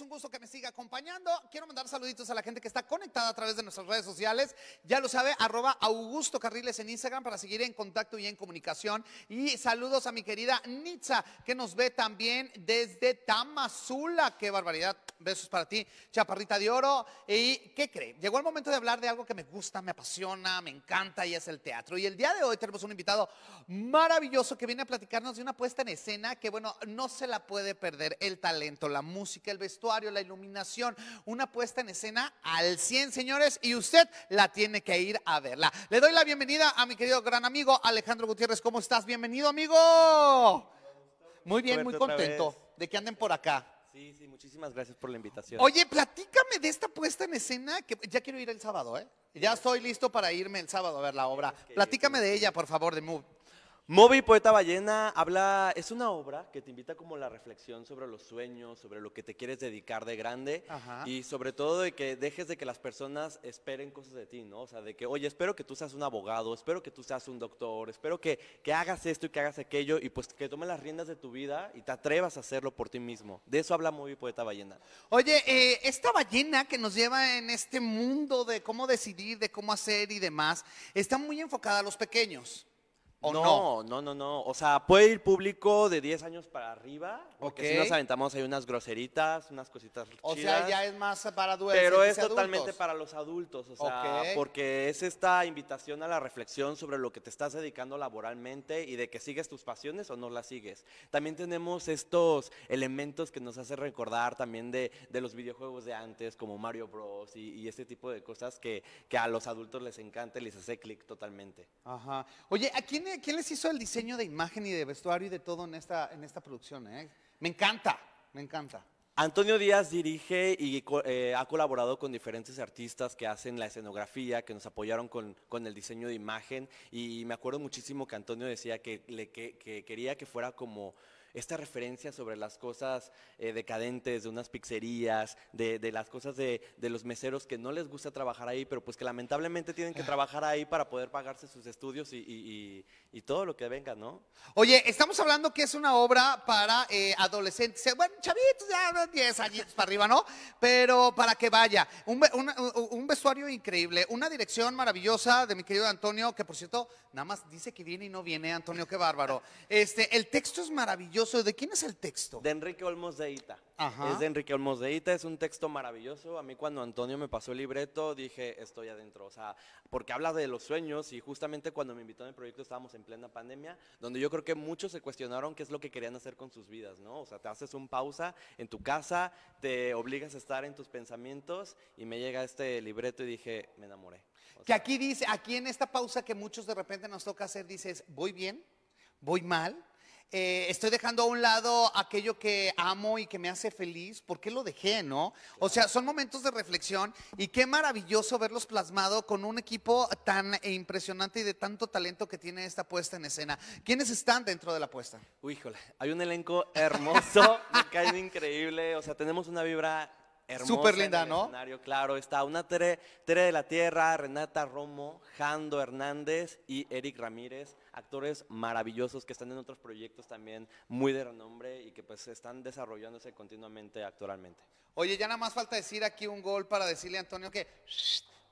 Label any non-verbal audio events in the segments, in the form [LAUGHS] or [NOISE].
un gusto que me siga acompañando. Quiero mandar saluditos a la gente que está conectada a través de nuestras redes sociales. Ya lo sabe, arroba Augusto Carriles en Instagram para seguir en contacto y en comunicación. Y saludos a mi querida Nitza, que nos ve también desde Tamazula. ¡Qué barbaridad! Besos para ti, chaparrita de oro. ¿Y qué cree? Llegó el momento de hablar de algo que me gusta, me apasiona, me encanta y es el teatro. Y el día de hoy tenemos un invitado maravilloso que viene a platicarnos de una puesta en escena que, bueno, no se la puede perder. El talento, la música, el vestuario la iluminación, una puesta en escena al 100, señores, y usted la tiene que ir a verla. Le doy la bienvenida a mi querido gran amigo Alejandro Gutiérrez. ¿Cómo estás? Bienvenido, amigo. Muy bien, muy contento de que anden por acá. Sí, sí, muchísimas gracias por la invitación. Oye, platícame de esta puesta en escena, que ya quiero ir el sábado, ¿eh? Ya estoy listo para irme el sábado a ver la obra. Platícame de ella, por favor, de Move. Moby Poeta Ballena habla, es una obra que te invita como la reflexión sobre los sueños, sobre lo que te quieres dedicar de grande y sobre todo de que dejes de que las personas esperen cosas de ti, ¿no? O sea, de que, oye, espero que tú seas un abogado, espero que tú seas un doctor, espero que, hagas esto y que hagas aquello y pues que tomes las riendas de tu vida y te atrevas a hacerlo por ti mismo. De eso habla Moby Poeta Ballena. Oye, eh, esta ballena que nos lleva en este mundo de cómo decidir, de cómo hacer y demás, está muy enfocada a los pequeños no, no, no, no, O sea, puede ir público de 10 años para arriba. Porque si nos aventamos hay unas groseritas, unas cositas O sea, ya es más para adultos. Pero es totalmente para los adultos. O sea, porque es esta invitación a la reflexión sobre lo que te estás dedicando laboralmente y de que sigues tus pasiones o no las sigues. También tenemos estos elementos que nos hace recordar también de, los videojuegos de antes, como Mario Bros. Y, este tipo de cosas que, que a los adultos les encanta y les hace clic totalmente. Ajá. Oye, ¿a quién ¿Quién, les hizo el diseño de imagen y de vestuario y de todo en esta, en esta producción? Eh? Me encanta, me encanta. Antonio Díaz dirige y eh, ha colaborado con diferentes artistas que hacen la escenografía, que nos apoyaron con, el diseño de imagen. Y me acuerdo muchísimo que Antonio decía que, le, que quería que fuera como esta referencia sobre las cosas eh, decadentes de unas pizzerías, de, las cosas de, los meseros que no les gusta trabajar ahí, pero pues que lamentablemente tienen que ah. trabajar ahí para poder pagarse sus estudios y, todo lo que venga, ¿no? Oye, estamos hablando que es una obra para eh, adolescentes, eh, bueno, chavitos, ya 10 años para arriba, ¿no? Pero para que vaya, un, un vestuario increíble, una dirección maravillosa de mi querido Antonio, que por cierto, nada más dice que viene y no viene, Antonio, qué bárbaro. Este, el texto es maravilloso ¿De quién es el texto? De Enrique Olmos de Ita. Es de Enrique Olmos de Ita, es un texto maravilloso. A mí cuando Antonio me pasó el libreto dije, estoy adentro, o sea, porque habla de los sueños y justamente cuando me invitó en el proyecto estábamos en plena pandemia, donde yo creo que muchos se cuestionaron qué es lo que querían hacer con sus vidas, ¿no? O sea, te haces un pausa en tu casa, te obligas a estar en tus pensamientos y me llega este libreto y dije, me enamoré. que aquí dice, aquí en esta pausa que muchos de repente nos toca hacer, dices, voy bien, voy mal, eh, estoy dejando a un lado aquello que amo y que me hace feliz, ¿por qué lo dejé, no? O sea, son momentos de reflexión y qué maravilloso verlos plasmado con un equipo tan impresionante y de tanto talento que tiene esta puesta en escena. ¿Quiénes están dentro de la puesta? híjole, hay un elenco hermoso, me cae increíble, o sea, tenemos una vibra Super linda, ¿no? escenario, Claro, está una Tere, de la Tierra, Renata Romo, Jando Hernández y Eric Ramírez, actores maravillosos que están en otros proyectos también muy de renombre y que pues están desarrollándose continuamente actualmente. Oye, ya nada más falta decir aquí un gol para decirle a Antonio que...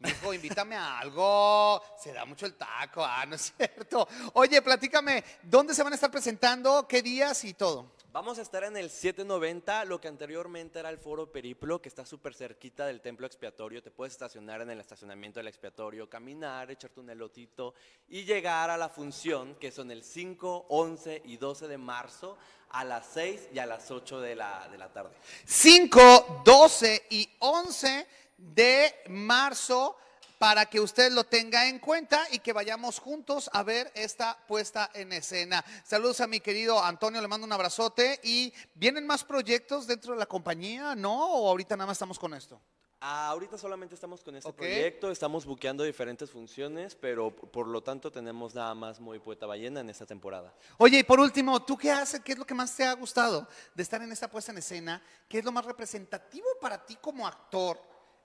hijo, invítame a algo. Se da mucho el taco, ah, ¿no es [LAUGHS] cierto? Oye, platícame, ¿dónde se van a estar presentando? ¿Qué días y todo? Vamos a estar en el 790, lo que anteriormente era el Foro Periplo, que está súper cerquita del templo expiatorio. Te puedes estacionar en el estacionamiento del expiatorio, caminar, echarte un elotito y llegar a la función, que son el 5, 11 y 12 de marzo a las 6 y a las 8 de la, de la tarde. 5, 12 y 11 de marzo para que usted lo tenga en cuenta y que vayamos juntos a ver esta puesta en escena. Saludos a mi querido Antonio, le mando un abrazote y vienen más proyectos dentro de la compañía, ¿no? ¿O ahorita nada más estamos con esto? Ah, ahorita solamente estamos con este proyecto, estamos buqueando diferentes funciones, pero por lo tanto tenemos nada más muy poeta ballena en esta temporada. Oye, y por último, ¿tú qué haces? ¿Qué es lo que más te ha gustado de estar en esta puesta en escena? ¿Qué es lo más representativo para ti como actor?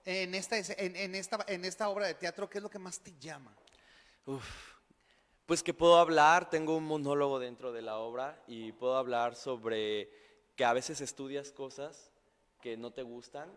en esta, en, en, esta, en esta obra de teatro, ¿qué es lo que más te llama? pues que puedo hablar, tengo un monólogo dentro de la obra y puedo hablar sobre que a veces estudias cosas que no te gustan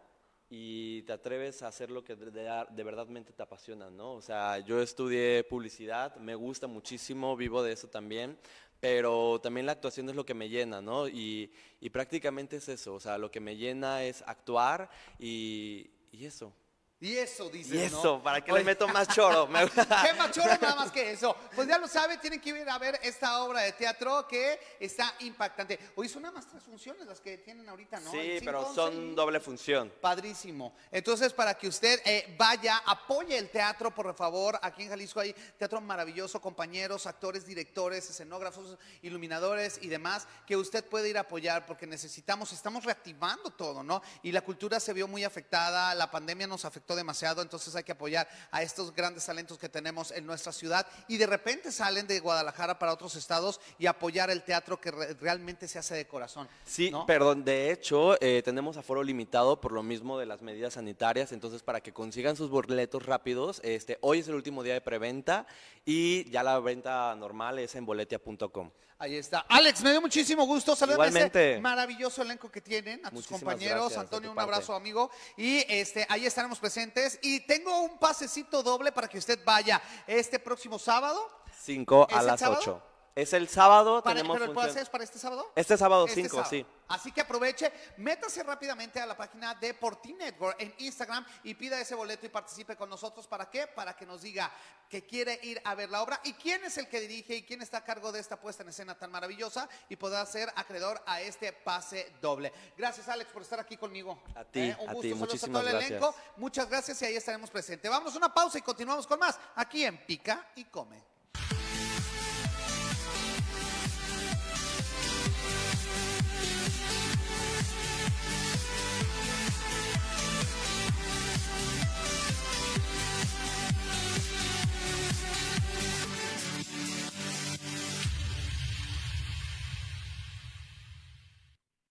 y te atreves a hacer lo que de, verdadmente te apasiona, ¿no? O sea, yo estudié publicidad, me gusta muchísimo, vivo de eso también, pero también la actuación es lo que me llena, ¿no? Y, y prácticamente es eso, o sea, lo que me llena es actuar y, y eso. Y eso, dice. Y eso, ¿para qué le pues, meto más [LAUGHS] choro? ¿Qué más choro nada más que eso? Pues ya lo sabe, tienen que ir a ver esta obra de teatro que está impactante. Hoy son nada más tres funciones las que tienen ahorita, ¿no? Sí, pero son doble función. Padrísimo. Entonces, para que usted eh, vaya, apoye el teatro, por favor. Aquí en Jalisco hay teatro maravilloso, compañeros, actores, directores, escenógrafos, iluminadores y demás, que usted puede ir a apoyar porque necesitamos, estamos reactivando todo, ¿no? Y la cultura se vio muy afectada, la pandemia nos afectó demasiado, entonces hay que apoyar a estos grandes talentos que tenemos en nuestra ciudad y de repente salen de Guadalajara para otros estados y apoyar el teatro que realmente se hace de corazón. Sí, perdón, de hecho eh, tenemos aforo limitado por lo mismo de las medidas sanitarias, entonces para que consigan sus boletos rápidos, este, hoy es el último día de preventa y ya la venta normal es en boletia.com. Ahí está. Alex, me dio muchísimo gusto a este maravilloso elenco que tienen, a tus compañeros. Antonio, un abrazo, amigo. Y este, ahí estaremos presentes. Y tengo un pasecito doble para que usted vaya este próximo sábado. 5 a este las 8. Es el sábado, para, tenemos para este sábado? Este sábado 5, este sí. Así que aproveche, métase rápidamente a la página de Porti Network en Instagram y pida ese boleto y participe con nosotros. ¿Para qué? Para que nos diga que quiere ir a ver la obra y quién es el que dirige y quién está a cargo de esta puesta en escena tan maravillosa y podrá ser acreedor a este pase doble. Gracias, Alex, por estar aquí conmigo. A ti, ¿eh? a Ti. Muchísimas gracias. Muchas gracias y ahí estaremos presentes. Vamos a una pausa y continuamos con más aquí en Pica y Come.